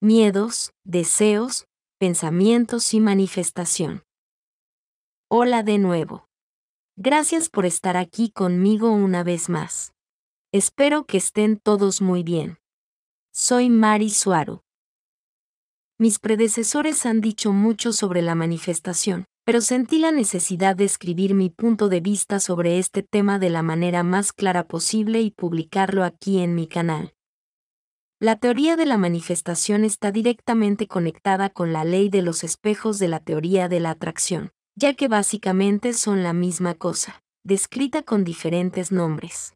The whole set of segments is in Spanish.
miedos, deseos, pensamientos y manifestación. Hola de nuevo. Gracias por estar aquí conmigo una vez más. Espero que estén todos muy bien. Soy Mari Suaru. Mis predecesores han dicho mucho sobre la manifestación, pero sentí la necesidad de escribir mi punto de vista sobre este tema de la manera más clara posible y publicarlo aquí en mi canal. La teoría de la manifestación está directamente conectada con la ley de los espejos de la teoría de la atracción, ya que básicamente son la misma cosa, descrita con diferentes nombres.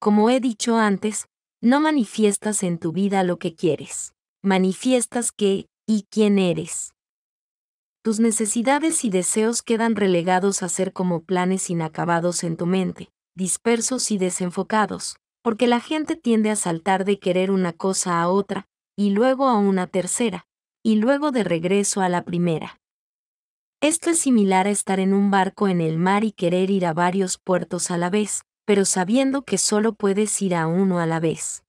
Como he dicho antes, no manifiestas en tu vida lo que quieres, manifiestas qué y quién eres. Tus necesidades y deseos quedan relegados a ser como planes inacabados en tu mente, dispersos y desenfocados, porque la gente tiende a saltar de querer una cosa a otra, y luego a una tercera, y luego de regreso a la primera. Esto es similar a estar en un barco en el mar y querer ir a varios puertos a la vez, pero sabiendo que solo puedes ir a uno a la vez.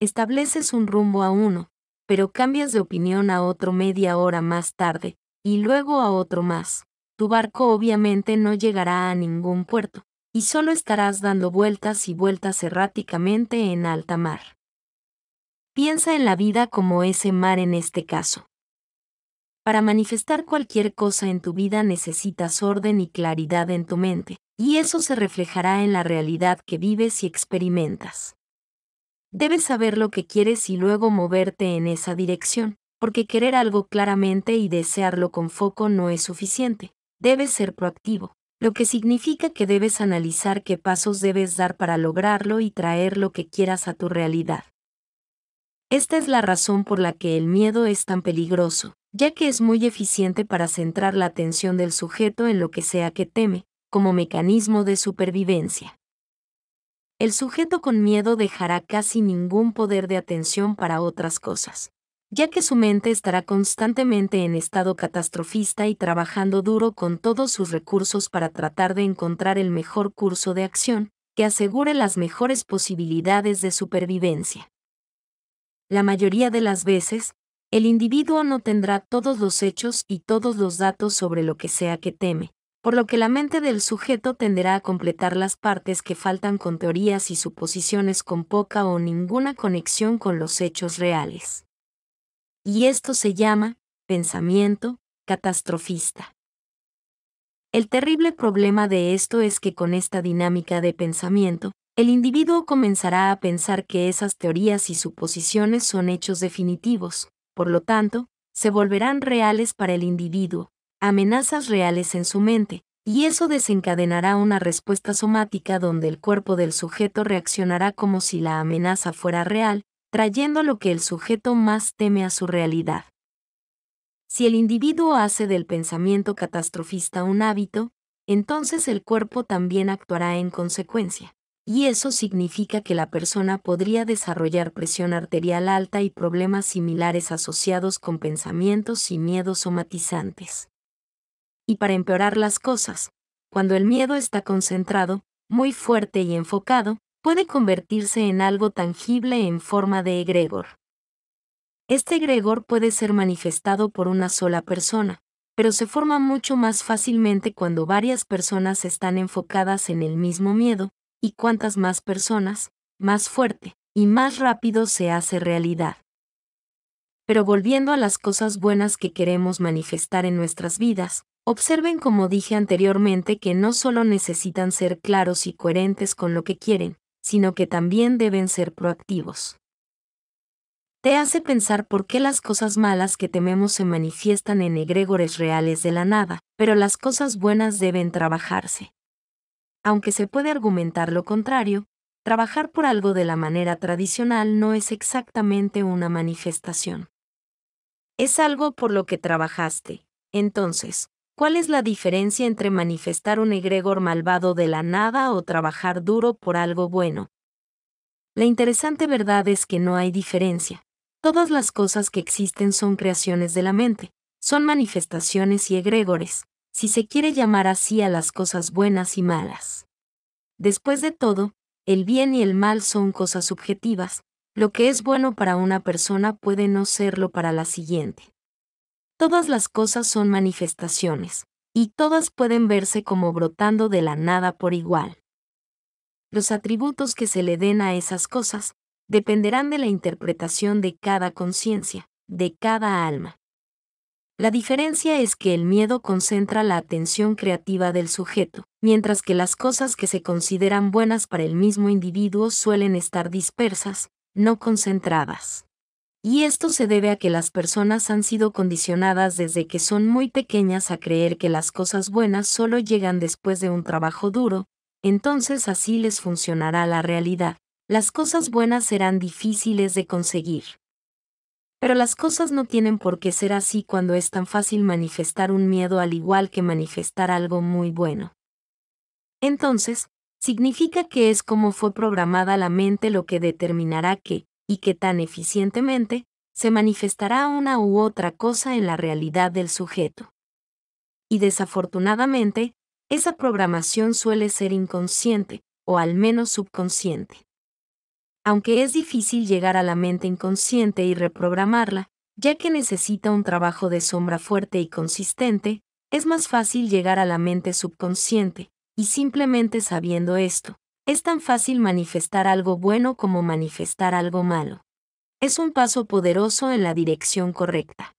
Estableces un rumbo a uno, pero cambias de opinión a otro media hora más tarde, y luego a otro más. Tu barco obviamente no llegará a ningún puerto, y solo estarás dando vueltas y vueltas erráticamente en alta mar. Piensa en la vida como ese mar en este caso. Para manifestar cualquier cosa en tu vida necesitas orden y claridad en tu mente, y eso se reflejará en la realidad que vives y experimentas. Debes saber lo que quieres y luego moverte en esa dirección, porque querer algo claramente y desearlo con foco no es suficiente, debes ser proactivo lo que significa que debes analizar qué pasos debes dar para lograrlo y traer lo que quieras a tu realidad. Esta es la razón por la que el miedo es tan peligroso, ya que es muy eficiente para centrar la atención del sujeto en lo que sea que teme, como mecanismo de supervivencia. El sujeto con miedo dejará casi ningún poder de atención para otras cosas ya que su mente estará constantemente en estado catastrofista y trabajando duro con todos sus recursos para tratar de encontrar el mejor curso de acción, que asegure las mejores posibilidades de supervivencia. La mayoría de las veces, el individuo no tendrá todos los hechos y todos los datos sobre lo que sea que teme, por lo que la mente del sujeto tenderá a completar las partes que faltan con teorías y suposiciones con poca o ninguna conexión con los hechos reales y esto se llama pensamiento catastrofista. El terrible problema de esto es que con esta dinámica de pensamiento, el individuo comenzará a pensar que esas teorías y suposiciones son hechos definitivos, por lo tanto, se volverán reales para el individuo, amenazas reales en su mente, y eso desencadenará una respuesta somática donde el cuerpo del sujeto reaccionará como si la amenaza fuera real, trayendo lo que el sujeto más teme a su realidad. Si el individuo hace del pensamiento catastrofista un hábito, entonces el cuerpo también actuará en consecuencia, y eso significa que la persona podría desarrollar presión arterial alta y problemas similares asociados con pensamientos y miedos somatizantes. Y para empeorar las cosas, cuando el miedo está concentrado, muy fuerte y enfocado, puede convertirse en algo tangible en forma de egregor. Este egregor puede ser manifestado por una sola persona, pero se forma mucho más fácilmente cuando varias personas están enfocadas en el mismo miedo, y cuantas más personas, más fuerte y más rápido se hace realidad. Pero volviendo a las cosas buenas que queremos manifestar en nuestras vidas, observen como dije anteriormente que no solo necesitan ser claros y coherentes con lo que quieren, sino que también deben ser proactivos. Te hace pensar por qué las cosas malas que tememos se manifiestan en egregores reales de la nada, pero las cosas buenas deben trabajarse. Aunque se puede argumentar lo contrario, trabajar por algo de la manera tradicional no es exactamente una manifestación. Es algo por lo que trabajaste, entonces, ¿Cuál es la diferencia entre manifestar un egregor malvado de la nada o trabajar duro por algo bueno? La interesante verdad es que no hay diferencia. Todas las cosas que existen son creaciones de la mente, son manifestaciones y egregores, si se quiere llamar así a las cosas buenas y malas. Después de todo, el bien y el mal son cosas subjetivas, lo que es bueno para una persona puede no serlo para la siguiente. Todas las cosas son manifestaciones, y todas pueden verse como brotando de la nada por igual. Los atributos que se le den a esas cosas dependerán de la interpretación de cada conciencia, de cada alma. La diferencia es que el miedo concentra la atención creativa del sujeto, mientras que las cosas que se consideran buenas para el mismo individuo suelen estar dispersas, no concentradas. Y esto se debe a que las personas han sido condicionadas desde que son muy pequeñas a creer que las cosas buenas solo llegan después de un trabajo duro, entonces así les funcionará la realidad. Las cosas buenas serán difíciles de conseguir. Pero las cosas no tienen por qué ser así cuando es tan fácil manifestar un miedo al igual que manifestar algo muy bueno. Entonces, significa que es como fue programada la mente lo que determinará que, y que tan eficientemente se manifestará una u otra cosa en la realidad del sujeto. Y desafortunadamente, esa programación suele ser inconsciente, o al menos subconsciente. Aunque es difícil llegar a la mente inconsciente y reprogramarla, ya que necesita un trabajo de sombra fuerte y consistente, es más fácil llegar a la mente subconsciente, y simplemente sabiendo esto, es tan fácil manifestar algo bueno como manifestar algo malo. Es un paso poderoso en la dirección correcta.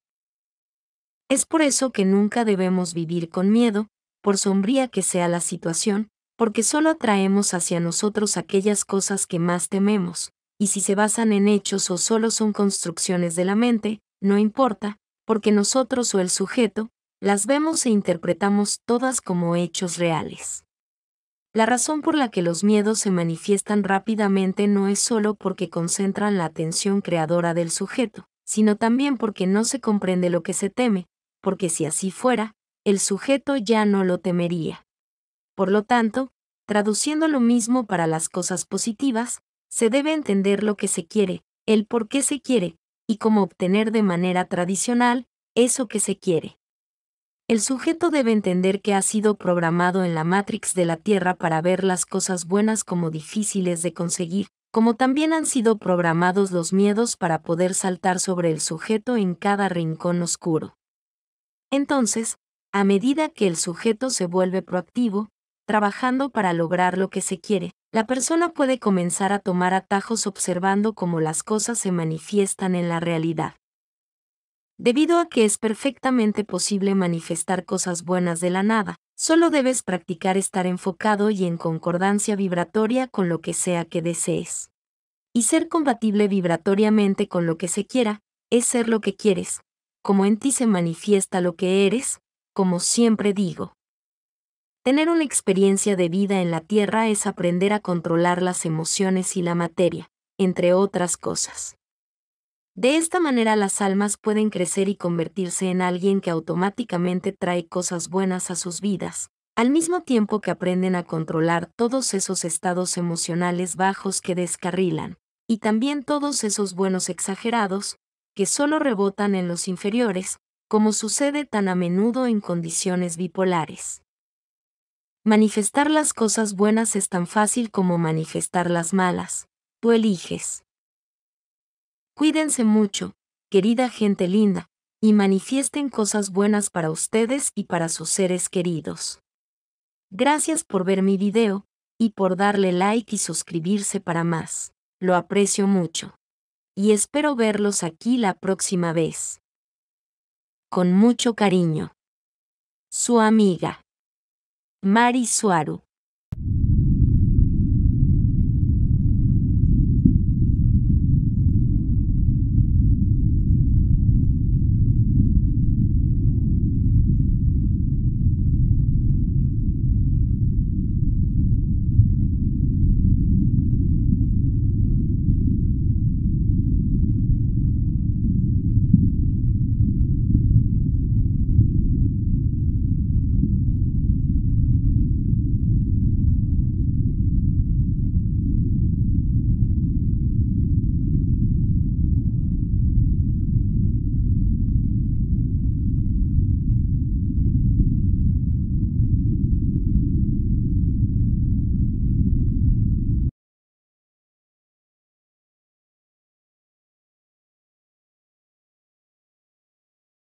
Es por eso que nunca debemos vivir con miedo, por sombría que sea la situación, porque solo atraemos hacia nosotros aquellas cosas que más tememos, y si se basan en hechos o solo son construcciones de la mente, no importa, porque nosotros o el sujeto, las vemos e interpretamos todas como hechos reales. La razón por la que los miedos se manifiestan rápidamente no es solo porque concentran la atención creadora del sujeto, sino también porque no se comprende lo que se teme, porque si así fuera, el sujeto ya no lo temería. Por lo tanto, traduciendo lo mismo para las cosas positivas, se debe entender lo que se quiere, el por qué se quiere, y cómo obtener de manera tradicional eso que se quiere el sujeto debe entender que ha sido programado en la Matrix de la Tierra para ver las cosas buenas como difíciles de conseguir, como también han sido programados los miedos para poder saltar sobre el sujeto en cada rincón oscuro. Entonces, a medida que el sujeto se vuelve proactivo, trabajando para lograr lo que se quiere, la persona puede comenzar a tomar atajos observando cómo las cosas se manifiestan en la realidad debido a que es perfectamente posible manifestar cosas buenas de la nada, solo debes practicar estar enfocado y en concordancia vibratoria con lo que sea que desees. Y ser compatible vibratoriamente con lo que se quiera, es ser lo que quieres, como en ti se manifiesta lo que eres, como siempre digo. Tener una experiencia de vida en la Tierra es aprender a controlar las emociones y la materia, entre otras cosas. De esta manera las almas pueden crecer y convertirse en alguien que automáticamente trae cosas buenas a sus vidas, al mismo tiempo que aprenden a controlar todos esos estados emocionales bajos que descarrilan, y también todos esos buenos exagerados, que solo rebotan en los inferiores, como sucede tan a menudo en condiciones bipolares. Manifestar las cosas buenas es tan fácil como manifestar las malas, tú eliges. Cuídense mucho, querida gente linda, y manifiesten cosas buenas para ustedes y para sus seres queridos. Gracias por ver mi video, y por darle like y suscribirse para más. Lo aprecio mucho. Y espero verlos aquí la próxima vez. Con mucho cariño. Su amiga. Mari Suaru.